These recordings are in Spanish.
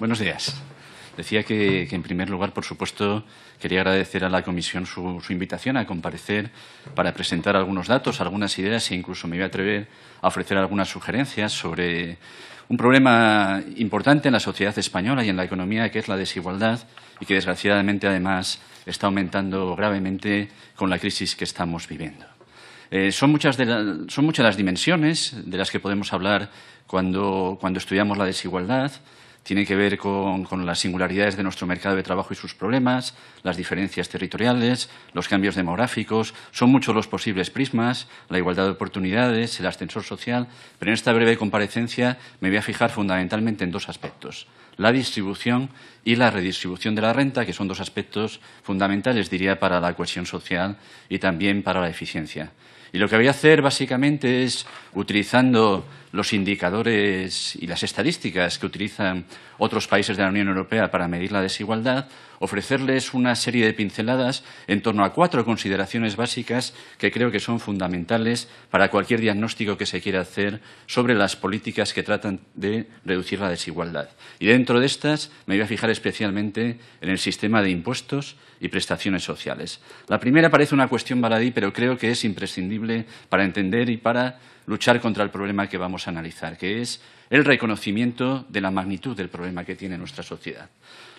Buenos días. Decía que, en primer lugar, por supuesto, quería agradecer a la Comisión su, invitación a comparecer para presentar algunos datos, algunas ideas e incluso me voy a atrever a ofrecer algunas sugerencias sobre un problema importante en la sociedad española y en la economía, que es la desigualdad y que, desgraciadamente, además, está aumentando gravemente con la crisis que estamos viviendo. Eh, son, muchas son muchas las dimensiones de las que podemos hablar cuando estudiamos la desigualdad tiene que ver con, las singularidades de nuestro mercado de trabajo y sus problemas, las diferencias territoriales, los cambios demográficos. Son muchos los posibles prismas, la igualdad de oportunidades, el ascensor social, pero en esta breve comparecencia me voy a fijar fundamentalmente en dos aspectos. La distribución y la redistribución de la renta, que son dos aspectos fundamentales, diría, para la cohesión social y también para la eficiencia. Y lo que voy a hacer básicamente es, utilizando los indicadores y las estadísticas que utilizan otros países de la Unión Europea para medir la desigualdad, ofrecerles una serie de pinceladas en torno a cuatro consideraciones básicas que creo que son fundamentales para cualquier diagnóstico que se quiera hacer sobre las políticas que tratan de reducir la desigualdad. Y dentro de estas me voy a fijar especialmente en el sistema de impuestos y prestaciones sociales. La primera parece una cuestión baladí, pero creo que es imprescindible para entender y para luchar contra el problema que vamos a analizar, que es el reconocimiento de la magnitud del problema que tiene nuestra sociedad.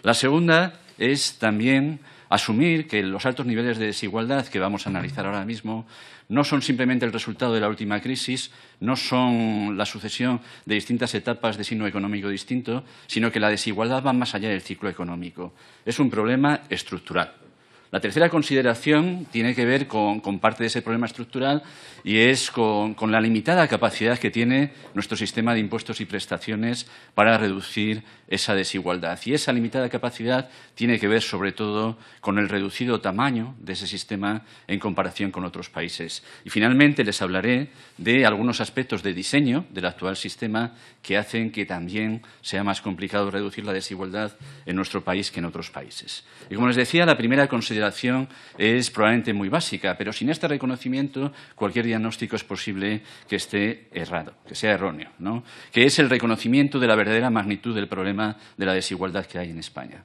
La segunda es también asumir que los altos niveles de desigualdad que vamos a analizar ahora mismo no son simplemente el resultado de la última crisis, no son la sucesión de distintas etapas de signo económico distinto, sino que la desigualdad va más allá del ciclo económico. Es un problema estructural. La tercera consideración tiene que ver con, parte de ese problema estructural y es con, con, la limitada capacidad que tiene nuestro sistema de impuestos y prestaciones para reducir esa desigualdad. Y esa limitada capacidad tiene que ver sobre todo con el reducido tamaño de ese sistema en comparación con otros países. Y finalmente les hablaré de algunos aspectos de diseño del actual sistema que hacen que también sea más complicado reducir la desigualdad en nuestro país que en otros países. Y como les decía, la primera consideración es probablemente muy básica, pero sin este reconocimiento cualquier diagnóstico es posible que esté errado, que sea erróneo, ¿no? que es el reconocimiento de la verdadera magnitud del problema de la desigualdad que hay en España.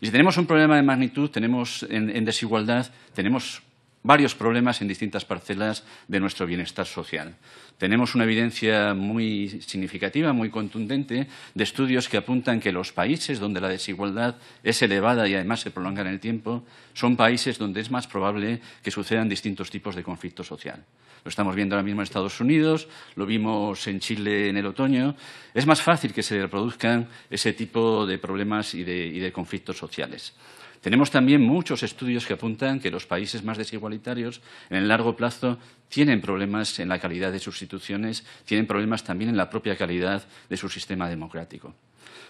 Y si tenemos un problema de magnitud, tenemos en desigualdad, tenemos varios problemas en distintas parcelas de nuestro bienestar social. Tenemos una evidencia muy significativa, muy contundente, de estudios que apuntan que los países donde la desigualdad es elevada y además se prolonga en el tiempo son países donde es más probable que sucedan distintos tipos de conflicto social. Lo estamos viendo ahora mismo en Estados Unidos, lo vimos en Chile en el otoño. Es más fácil que se reproduzcan ese tipo de problemas y de, y de conflictos sociales. Tenemos también muchos estudios que apuntan que los países más desigualitarios en el largo plazo tienen problemas en la calidad de sus instituciones, tienen problemas también en la propia calidad de su sistema democrático.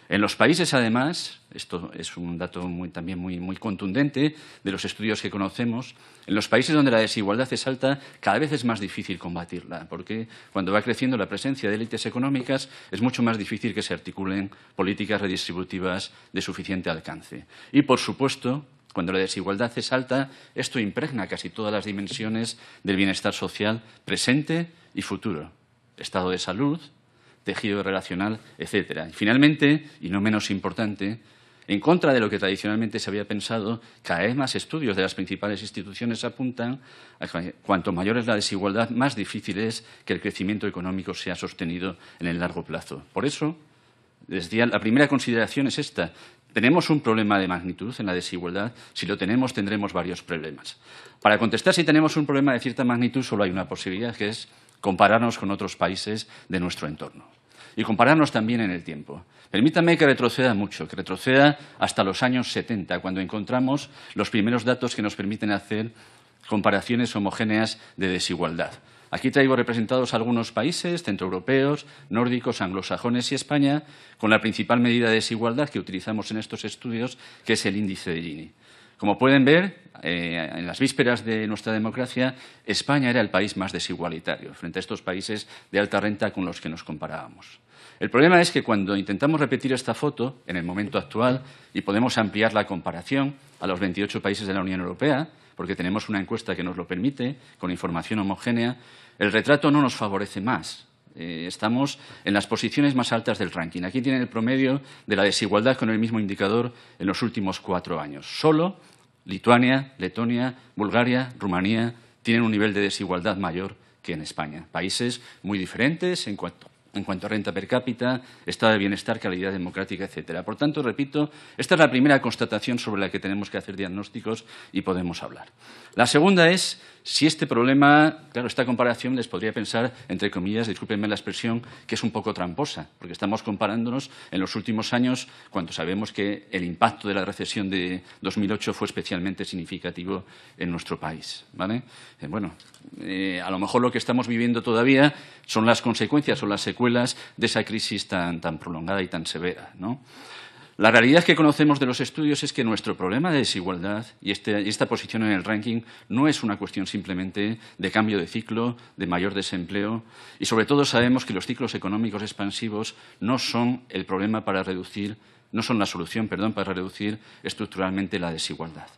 En los países, además, esto es un dato también muy, muy contundente de los estudios que conocemos, en los países donde la desigualdad es alta, cada vez es más difícil combatirla, porque cuando va creciendo la presencia de élites económicas, es mucho más difícil que se articulen políticas redistributivas de suficiente alcance. Y, por supuesto, cuando la desigualdad es alta, esto impregna casi todas las dimensiones del bienestar social presente y futuro. Estado de salud, tejido relacional, etcétera. Y finalmente, y no menos importante, en contra de lo que tradicionalmente se había pensado, cada vez más estudios de las principales instituciones apuntan a que cuanto mayor es la desigualdad, más difícil es que el crecimiento económico sea sostenido en el largo plazo. Por eso, desde la primera consideración es esta. Tenemos un problema de magnitud en la desigualdad. Si lo tenemos, tendremos varios problemas. Para contestar si tenemos un problema de cierta magnitud, solo hay una posibilidad, que es compararnos con otros países de nuestro entorno y compararnos también en el tiempo. Permítame que retroceda mucho, que retroceda hasta los años 70, cuando encontramos los primeros datos que nos permiten hacer comparaciones homogéneas de desigualdad. Aquí traigo representados algunos países centroeuropeos, nórdicos, anglosajones y España, con la principal medida de desigualdad que utilizamos en estos estudios, que es el índice de Gini. Como pueden ver, eh, en las vísperas de nuestra democracia, España era el país más desigualitario frente a estos países de alta renta con los que nos comparábamos. El problema es que cuando intentamos repetir esta foto en el momento actual y podemos ampliar la comparación a los 28 países de la Unión Europea, porque tenemos una encuesta que nos lo permite, con información homogénea, el retrato no nos favorece más. Eh, estamos en las posiciones más altas del ranking. Aquí tienen el promedio de la desigualdad con el mismo indicador en los últimos cuatro años. Solo Lituania, Letonia, Bulgaria, Rumanía tienen un nivel de desigualdad mayor que en España. Países muy diferentes en cuanto, en cuanto a renta per cápita, estado de bienestar, calidad democrática, etc. Por tanto, repito, esta es la primera constatación sobre la que tenemos que hacer diagnósticos y podemos hablar. La segunda es si este problema, claro, esta comparación les podría pensar, entre comillas, discúlpenme la expresión, que es un poco tramposa, porque estamos comparándonos en los últimos años cuando sabemos que el impacto de la recesión de 2008 fue especialmente significativo en nuestro país. Eh, bueno, eh, a lo mejor lo que estamos viviendo todavía son las consecuencias o las secuelas de esa crisis tan, prolongada y tan severa. ¿no? La realidad que conocemos de los estudios es que nuestro problema de desigualdad este, y, esta posición en el ranking no es una cuestión simplemente de cambio de ciclo, de mayor desempleo y sobre todo sabemos que los ciclos económicos expansivos no son el problema para reducir, no son la solución, perdón, para reducir estructuralmente la desigualdad.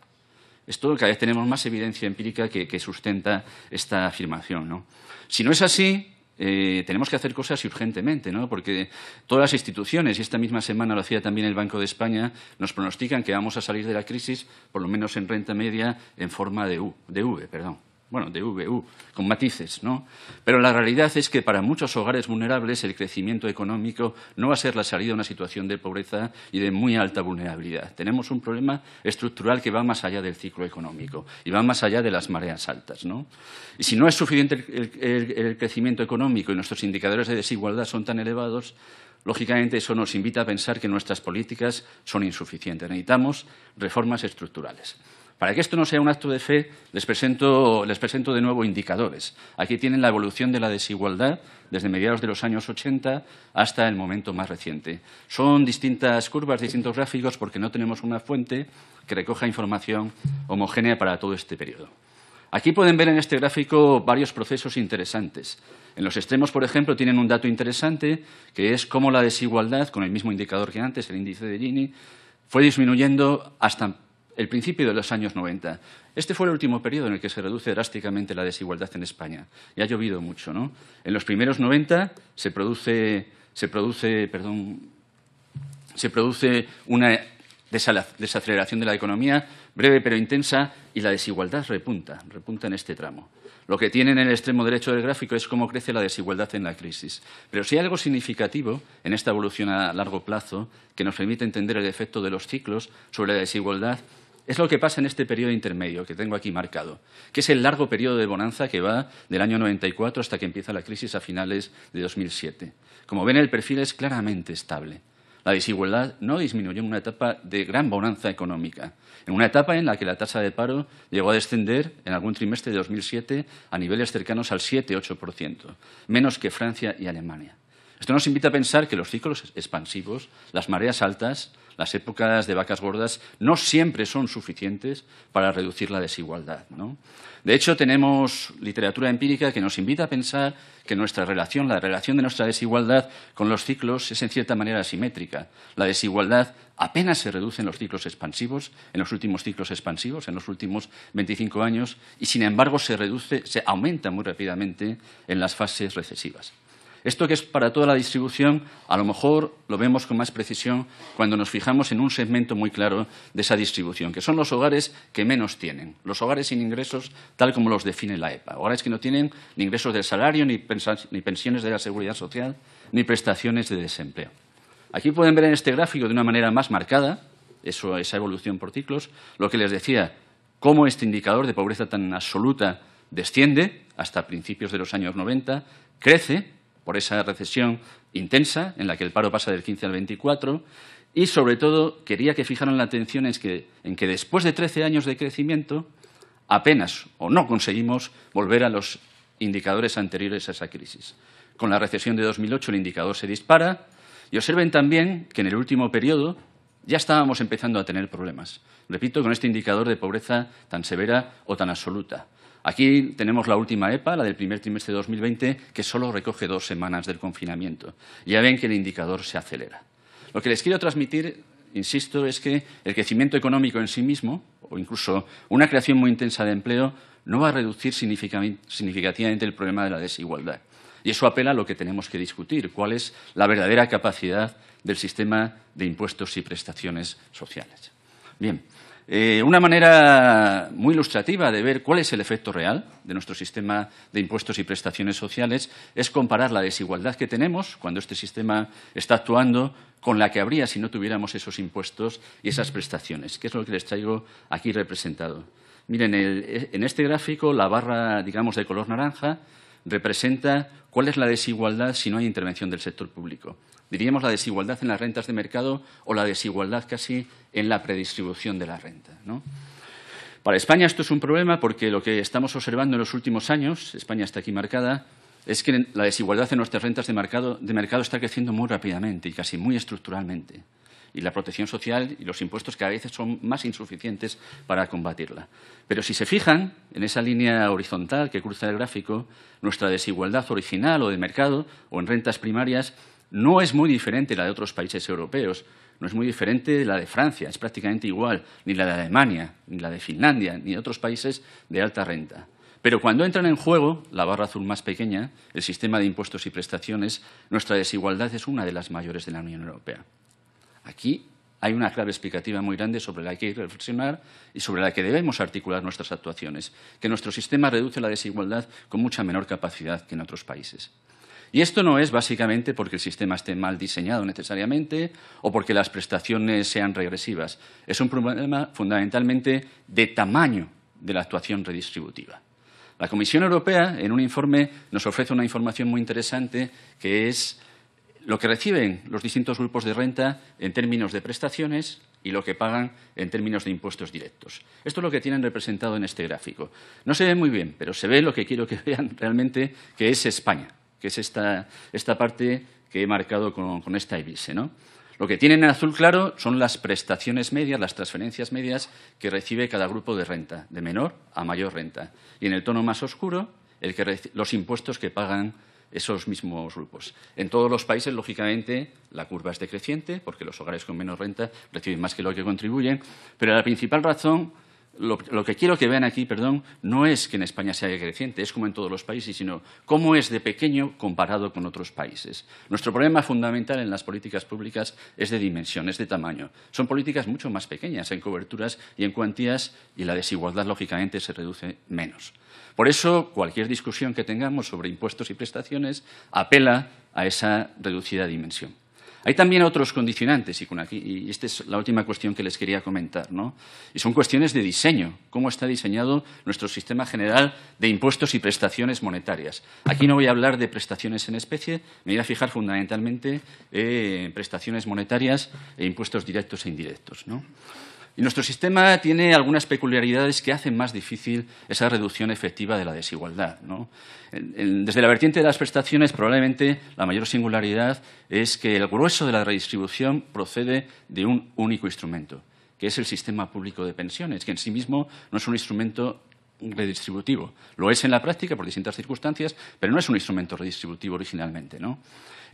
Es todo cada vez tenemos más evidencia empírica que, sustenta esta afirmación. Si no es así, eh, tenemos que hacer cosas urgentemente, ¿no? porque todas las instituciones, y esta misma semana lo hacía también el Banco de España, nos pronostican que vamos a salir de la crisis, por lo menos en renta media, en forma de, U, de V. Perdón bueno, de VU, con matices, ¿no? Pero la realidad es que para muchos hogares vulnerables el crecimiento económico no va a ser la salida a una situación de pobreza y de muy alta vulnerabilidad. Tenemos un problema estructural que va más allá del ciclo económico y va más allá de las mareas altas, ¿no? Y si no es suficiente el crecimiento económico y nuestros indicadores de desigualdad son tan elevados, lógicamente eso nos invita a pensar que nuestras políticas son insuficientes. Necesitamos reformas estructurales. Para que esto no sea un acto de fe, les presento, les presento de nuevo indicadores. Aquí tienen la evolución de la desigualdad desde mediados de los años 80 hasta el momento más reciente. Son distintas curvas, distintos gráficos, porque no tenemos una fuente que recoja información homogénea para todo este periodo. Aquí pueden ver en este gráfico varios procesos interesantes. En los extremos, por ejemplo, tienen un dato interesante, que es cómo la desigualdad, con el mismo indicador que antes, el índice de Gini, fue disminuyendo hasta el principio de los años 90. Este fue el último periodo en el que se reduce drásticamente la desigualdad en España. Y ha llovido mucho, ¿no? En los primeros 90 se produce, se produce, una desaceleración de la economía, breve pero intensa, y la desigualdad repunta, repunta en este tramo. Lo que tienen en el extremo derecho del gráfico es cómo crece la desigualdad en la crisis. Pero si hay algo significativo en esta evolución a largo plazo que nos permite entender el efecto de los ciclos sobre la desigualdad es lo que pasa en este periodo intermedio que tengo aquí marcado, que es el largo periodo de bonanza que va del año 94 hasta que empieza la crisis a finales de 2007. Como ven, el perfil es claramente estable. La desigualdad no disminuyó en una etapa de gran bonanza económica, en una etapa en la que la tasa de paro llegó a descender en algún trimestre de 2007 a niveles cercanos al 7-8%, menos que Francia y Alemania. Esto nos invita a pensar que los ciclos expansivos, las mareas altas, las épocas de vacas gordas no siempre son suficientes para reducir la desigualdad. De hecho, tenemos literatura empírica que nos invita a pensar que nuestra relación, la relación de nuestra desigualdad con los ciclos es en cierta manera asimétrica. La desigualdad apenas se reduce en los ciclos expansivos, en los últimos ciclos expansivos, en los últimos 25 años, y sin embargo se reduce, se aumenta muy rápidamente en las fases recesivas. Esto que es para toda la distribución, a lo mejor lo vemos con más precisión cuando nos fijamos en un segmento muy claro de esa distribución, que son los hogares que menos tienen, los hogares sin ingresos tal como los define la EPA, hogares que no tienen ni ingresos del salario, ni pensiones de la seguridad social, ni prestaciones de desempleo. Aquí pueden ver en este gráfico de una manera más marcada, esa evolución por ciclos, lo que les decía, cómo este indicador de pobreza tan absoluta desciende hasta principios de los años 90, crece por esa recesión intensa en la que el paro pasa del 15 al 24 y sobre todo quería que fijaran la atención en que, después de 13 años de crecimiento apenas o no conseguimos volver a los indicadores anteriores a esa crisis. Con la recesión de 2008 el indicador se dispara y observen también que en el último periodo ya estábamos empezando a tener problemas. Repito, con este indicador de pobreza tan severa o tan absoluta. Aquí tenemos la última EPA, la del primer trimestre de 2020, que solo recoge dos semanas del confinamiento. Ya ven que el indicador se acelera. Lo que les quiero transmitir, insisto, es que el crecimiento económico en sí mismo, o incluso una creación muy intensa de empleo, no va a reducir significativamente el problema de la desigualdad. Y eso apela a lo que tenemos que discutir, cuál es la verdadera capacidad del sistema de impuestos y prestaciones sociales. Bien, eh, una manera muy ilustrativa de ver cuál es el efecto real de nuestro sistema de impuestos y prestaciones sociales es comparar la desigualdad que tenemos cuando este sistema está actuando con la que habría si no tuviéramos esos impuestos y esas prestaciones, que es lo que les traigo aquí representado. Miren, en este gráfico la barra, digamos, de color naranja representa cuál es la desigualdad si no hay intervención del sector público. Diríamos la desigualdad en las rentas de mercado o la desigualdad casi en la predistribución de la renta. Para España esto es un problema porque lo que estamos observando en los últimos años, España está aquí marcada, es que la desigualdad en nuestras rentas de mercado está creciendo muy rápidamente y casi muy estructuralmente y la protección social y los impuestos que a veces son más insuficientes para combatirla. Pero si se fijan en esa línea horizontal que cruza el gráfico, nuestra desigualdad original o de mercado o en rentas primarias no es muy diferente la de otros países europeos, no es muy diferente de la de Francia, es prácticamente igual, ni la de Alemania, ni la de Finlandia, ni de otros países de alta renta. Pero cuando entran en juego la barra azul más pequeña, el sistema de impuestos y prestaciones, nuestra desigualdad es una de las mayores de la Unión Europea. Aquí hay una clave explicativa muy grande sobre la que hay que reflexionar y sobre la que debemos articular nuestras actuaciones, que nuestro sistema reduce la desigualdad con mucha menor capacidad que en otros países. Y esto no es básicamente porque el sistema esté mal diseñado necesariamente o porque las prestaciones sean regresivas. Es un problema fundamentalmente de tamaño de la actuación redistributiva. La Comisión Europea, en un informe, nos ofrece una información muy interesante que es lo que reciben los distintos grupos de renta en términos de prestaciones y lo que pagan en términos de impuestos directos. Esto es lo que tienen representado en este gráfico. No se ve muy bien, pero se ve lo que quiero que vean realmente, que es España, que es esta, parte que he marcado con, esta ibise. Lo que tienen en azul claro son las prestaciones medias, las transferencias medias que recibe cada grupo de renta, de menor a mayor renta. Y en el tono más oscuro, los impuestos que pagan esos mismos grupos. En todos los países, lógicamente, la curva es decreciente porque los hogares con menos renta reciben más que lo que contribuyen, pero la principal razón, lo, que quiero que vean aquí, perdón, no es que en España sea decreciente, es como en todos los países, sino cómo es de pequeño comparado con otros países. Nuestro problema fundamental en las políticas públicas es de dimensión, es de tamaño. Son políticas mucho más pequeñas en coberturas y en cuantías y la desigualdad, lógicamente, se reduce menos. Por eso, cualquier discusión que tengamos sobre impuestos y prestaciones apela a esa reducida dimensión. Hay también otros condicionantes, y, aquí, esta es la última cuestión que les quería comentar, ¿no? y son cuestiones de diseño, cómo está diseñado nuestro sistema general de impuestos y prestaciones monetarias. Aquí no voy a hablar de prestaciones en especie, me voy a fijar fundamentalmente eh, en prestaciones monetarias e impuestos directos e indirectos. Y nuestro sistema tiene algunas peculiaridades que hacen más difícil esa reducción efectiva de la desigualdad. Desde la vertiente de las prestaciones, probablemente la mayor singularidad es que el grueso de la redistribución procede de un único instrumento, que es el sistema público de pensiones, que en sí mismo no es un instrumento redistributivo. Lo es en la práctica por distintas circunstancias, pero no es un instrumento redistributivo originalmente. ¿no?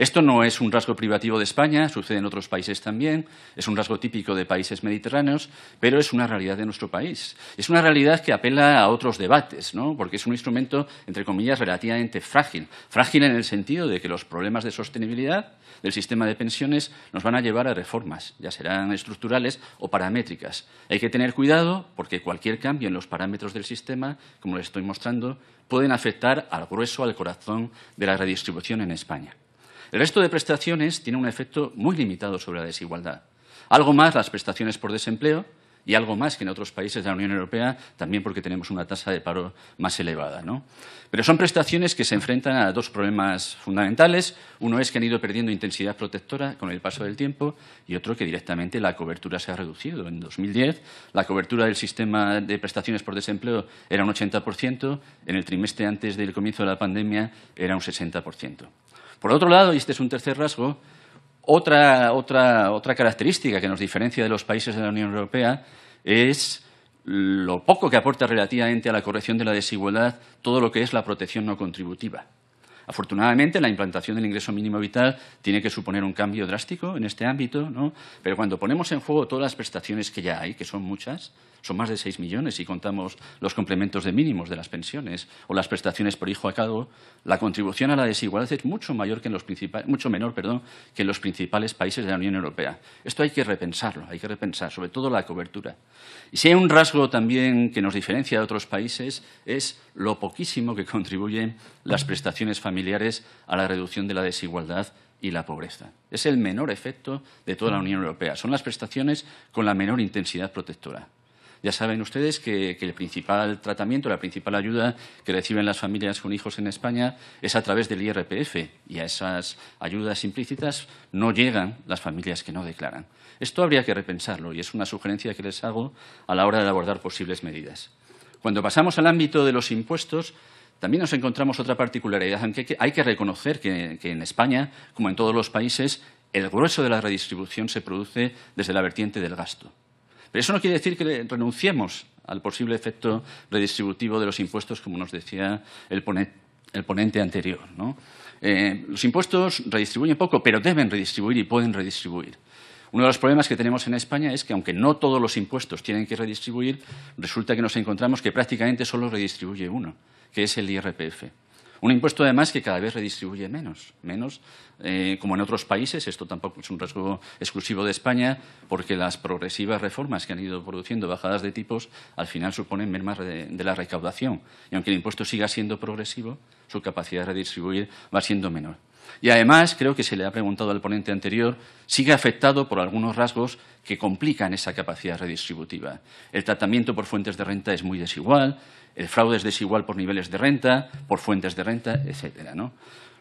Esto no es un rasgo privativo de España, sucede en otros países también, es un rasgo típico de países mediterráneos, pero es una realidad de nuestro país. Es una realidad que apela a otros debates, ¿no? porque es un instrumento, entre comillas, relativamente frágil. Frágil en el sentido de que los problemas de sostenibilidad del sistema de pensiones nos van a llevar a reformas, ya serán estructurales o paramétricas. Hay que tener cuidado porque cualquier cambio en los parámetros del sistema, como les estoy mostrando, pueden afectar al grueso, al corazón de la redistribución en España. El resto de prestaciones tiene un efecto muy limitado sobre la desigualdad. Algo más las prestaciones por desempleo y algo más que en otros países de la Unión Europea, también porque tenemos una tasa de paro más elevada. ¿no? Pero son prestaciones que se enfrentan a dos problemas fundamentales. Uno es que han ido perdiendo intensidad protectora con el paso del tiempo y otro que directamente la cobertura se ha reducido. En 2010 la cobertura del sistema de prestaciones por desempleo era un 80%, en el trimestre antes del comienzo de la pandemia era un 60%. Por otro lado, y este es un tercer rasgo, otra, característica que nos diferencia de los países de la Unión Europea es lo poco que aporta relativamente a la corrección de la desigualdad todo lo que es la protección no contributiva. Afortunadamente, la implantación del ingreso mínimo vital tiene que suponer un cambio drástico en este ámbito, ¿no? pero cuando ponemos en juego todas las prestaciones que ya hay, que son muchas, son más de 6 millones y contamos los complementos de mínimos de las pensiones o las prestaciones por hijo a cabo, la contribución a la desigualdad es mucho, mayor que en los mucho menor perdón, que en los principales países de la Unión Europea. Esto hay que repensarlo, hay que repensar, sobre todo la cobertura. Y si hay un rasgo también que nos diferencia de otros países es lo poquísimo que contribuyen las prestaciones familiares a la reducción de la desigualdad y la pobreza. Es el menor efecto de toda la mm. Unión Europea. Son las prestaciones con la menor intensidad protectora. Ya saben ustedes que, que, el principal tratamiento, la principal ayuda que reciben las familias con hijos en España es a través del IRPF y a esas ayudas implícitas no llegan las familias que no declaran. Esto habría que repensarlo y es una sugerencia que les hago a la hora de abordar posibles medidas. Cuando pasamos al ámbito de los impuestos, también nos encontramos otra particularidad, aunque hay que reconocer que, en España, como en todos los países, el grueso de la redistribución se produce desde la vertiente del gasto. Pero eso no quiere decir que renunciemos al posible efecto redistributivo de los impuestos, como nos decía el, ponente anterior. Eh, los impuestos redistribuyen poco, pero deben redistribuir y pueden redistribuir. Uno de los problemas que tenemos en España es que, aunque no todos los impuestos tienen que redistribuir, resulta que nos encontramos que prácticamente solo redistribuye uno que es el IRPF. Un impuesto, además, que cada vez redistribuye menos, menos eh, como en otros países. Esto tampoco es un rasgo exclusivo de España, porque las progresivas reformas que han ido produciendo bajadas de tipos al final suponen mermas de la recaudación. Y aunque el impuesto siga siendo progresivo, su capacidad de redistribuir va siendo menor. Y además, creo que se le ha preguntado al ponente anterior, sigue afectado por algunos rasgos que complican esa capacidad redistributiva. El tratamiento por fuentes de renta es muy desigual, el eh, fraude es desigual por niveles de renta, por fuentes de renta, etc.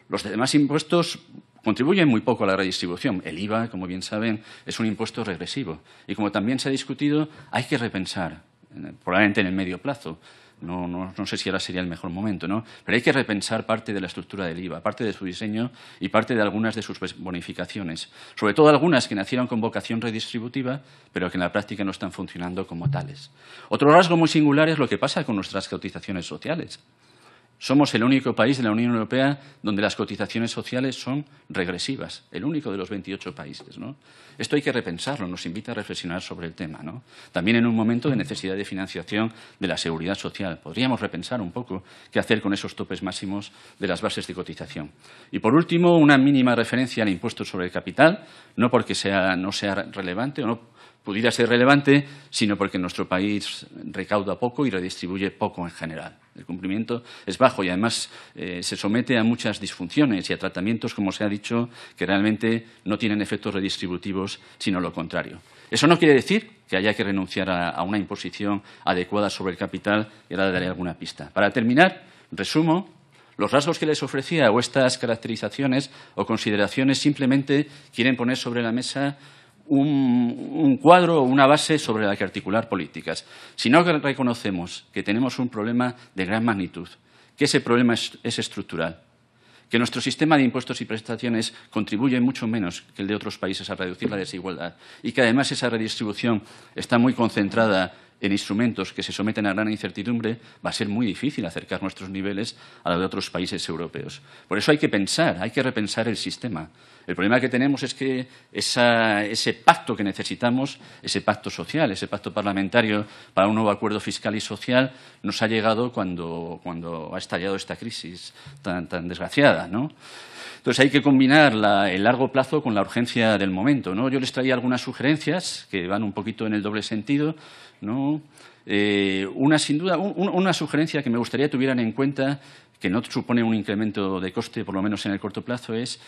Los demás impuestos contribuyen muy poco a la redistribución. El IVA, como bien saben, es un impuesto regresivo. Y como también se ha discutido, hay que repensar, eh, probablemente en el medio plazo, no, sé si ahora sería el mejor momento, ¿no? Pero hay que repensar parte de la estructura del IVA, parte de su diseño y parte de algunas de sus bonificaciones. Sobre todo algunas que nacieron con vocación redistributiva, pero que en la práctica no están funcionando como tales. Otro rasgo muy singular es lo que pasa con nuestras cotizaciones sociales. Somos el único país de la Unión Europea donde las cotizaciones sociales son regresivas, el único de los 28 países. Esto hay que repensarlo, nos invita a reflexionar sobre el tema. ¿no? También en un momento de necesidad de financiación de la seguridad social. Podríamos repensar un poco qué hacer con esos topes máximos de las bases de cotización. Y por último, una mínima referencia al impuesto sobre el capital, no porque no sea relevante o no pudiera ser relevante, sino porque nuestro país recauda poco y redistribuye poco en general. El cumplimiento es bajo y además eh, se somete a muchas disfunciones y a tratamientos, como se ha dicho, que realmente no tienen efectos redistributivos, sino lo contrario. Eso no quiere decir que haya que renunciar a, una imposición adecuada sobre el capital y ahora daré alguna pista. Para terminar, resumo los rasgos que les ofrecía o estas caracterizaciones o consideraciones simplemente quieren poner sobre la mesa un, cuadro o una base sobre la que articular políticas. Si no reconocemos que tenemos un problema de gran magnitud, que ese problema es estructural, que nuestro sistema de impuestos y prestaciones contribuye mucho menos que el de otros países a reducir la desigualdad y que además esa redistribución está muy concentrada en instrumentos que se someten a gran incertidumbre, va a ser muy difícil acercar nuestros niveles a los de otros países europeos. Por eso hay que pensar, hay que repensar el sistema. El problema que tenemos es que ese pacto que necesitamos, ese pacto social, ese pacto parlamentario para un nuevo acuerdo fiscal y social, nos ha llegado cuando, ha estallado esta crisis tan, desgraciada. ¿no? Entonces hay que combinar la, el largo plazo con la urgencia del momento. ¿no? Yo les traía algunas sugerencias que van un poquito en el doble sentido. ¿no? Eh, una, sin duda, una sugerencia que me gustaría que tuvieran en cuenta, que no supone un incremento de coste, por lo menos en el corto plazo, es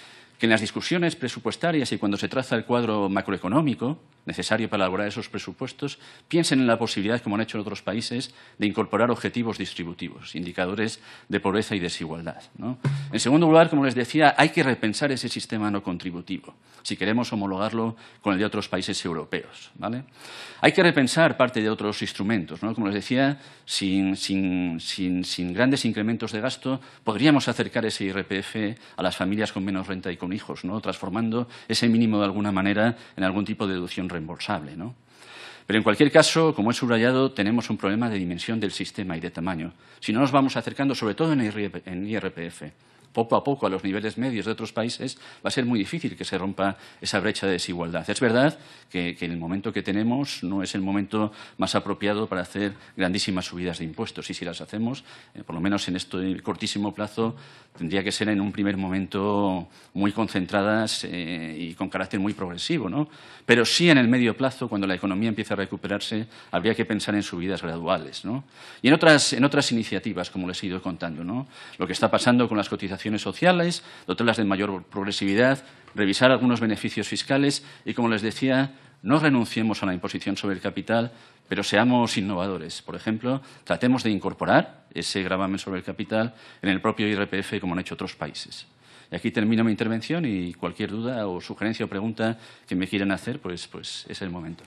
en las discusiones presupuestarias y cuando se traza el cuadro macroeconómico necesario para elaborar esos presupuestos, piensen en la posibilidad, como han hecho otros países, de incorporar objetivos distributivos, indicadores de pobreza y desigualdad. En segundo lugar, como les decía, hay que repensar ese sistema no contributivo, si queremos homologarlo con el de otros países europeos. Hay que repensar parte de otros instrumentos. Como les decía, sin, sin grandes incrementos de gasto, podríamos acercar ese IRPF a las familias con menos renta y con hijos, ¿no? transformando ese mínimo de alguna manera en algún tipo de deducción reembolsable. ¿no? Pero en cualquier caso, como he subrayado, tenemos un problema de dimensión del sistema y de tamaño. Si no nos vamos acercando, sobre todo en IRPF, poco a poco a los niveles medios de otros países, va a ser muy difícil que se rompa esa brecha de desigualdad. Es verdad que, en el momento que tenemos no es el momento más apropiado para hacer grandísimas subidas de impuestos. Y si las hacemos, eh, por lo menos en este cortísimo plazo, tendría que ser en un primer momento muy concentradas eh, y con carácter muy progresivo. ¿no? Pero sí en el medio plazo, cuando la economía empieza a recuperarse, habría que pensar en subidas graduales. ¿no? Y en otras, en otras iniciativas, como les he ido contando, ¿no? lo que está pasando con las cotizaciones sociales, dotarlas de mayor progresividad, revisar algunos beneficios fiscales y, como les decía, no renunciemos a la imposición sobre el capital, pero seamos innovadores. Por ejemplo, tratemos de incorporar ese gravamen sobre el capital en el propio IRPF, como han hecho otros países. Y aquí termino mi intervención y cualquier duda o sugerencia o pregunta que me quieran hacer, pues, pues es el momento.